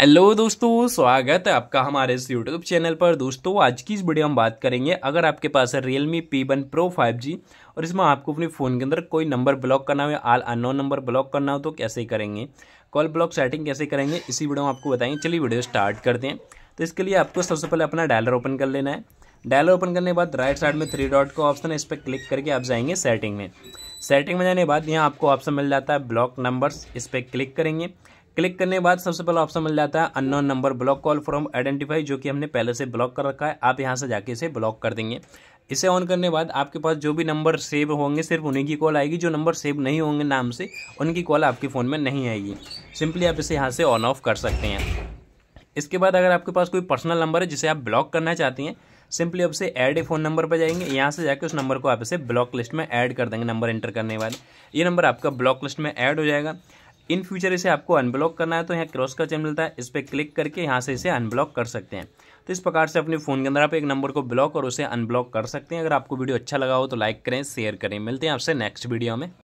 hello दोस्तों स्वागत है आपका हमारे इस यूट्यूब चैनल पर दोस्तों आज की इस वीडियो हम बात करेंगे अगर आपके पास है Realme P one Pro five G और इसमें आपको अपने फ़ोन के अंदर कोई नंबर ब्लॉक करना हो या आल अननोन नंबर ब्लॉक करना हो तो कैसे करेंगे कॉल ब्लॉक सेटिंग कैसे करेंगे इसी वीडियो में आपको बताएंगे चलिए वीडियो स्टार्ट करते हैं तो इसके लिए आपको सबसे पहले अपना डायलर ओपन कर लेना है डायलर ओपन करने के बाद राइट साइड में थ्री डॉट का ऑप्शन है इस पर क्लिक करके आप जाएंगे सेटिंग में सेटिंग में जाने के बाद यहाँ आपको ऑप्शन मिल जाता है ब्लॉक नंबर्स इस पर क्लिक करेंगे क्लिक करने के बाद सबसे पहला ऑप्शन मिल जाता है unknown number block call from identify जो कि हमने पहले से ब्लॉक कर रखा है आप यहाँ से जाके इसे ब्लॉक कर देंगे इसे ऑन करने के बाद आपके पास जो भी नंबर सेव होंगे सिर्फ उन्हीं की कॉल आएगी जो नंबर सेव नहीं होंगे नाम से उनकी कॉल आपके फ़ोन में नहीं आएगी सिंपली आप इसे यहाँ से ऑन ऑफ कर सकते हैं इसके बाद अगर आपके पास कोई पर्सनल नंबर है जिसे आप ब्लॉक करना चाहती हैं सिंपली आपसे से ऐड ए फ़ोन नंबर पर जाएंगे यहाँ से जाके उस नंबर को आप इसे ब्लॉक लिस्ट में ऐड कर देंगे नंबर एंटर करने के बाद ये नंबर आपका ब्लॉक लिस्ट में ऐड हो जाएगा इन फ्यूचर इसे आपको अनब्लॉक करना है तो यहाँ क्रॉस का चेन मिलता है इस पर क्लिक करके यहाँ से इसे अनब्लॉक कर सकते हैं तो इस प्रकार से अपने फ़ोन के अंदर आप एक नंबर को ब्लॉक और उसे अनब्लॉक कर सकते हैं अगर आपको वीडियो अच्छा लगा हो तो लाइक करें शेयर करें मिलते हैं आपसे नेक्स्ट वीडियो में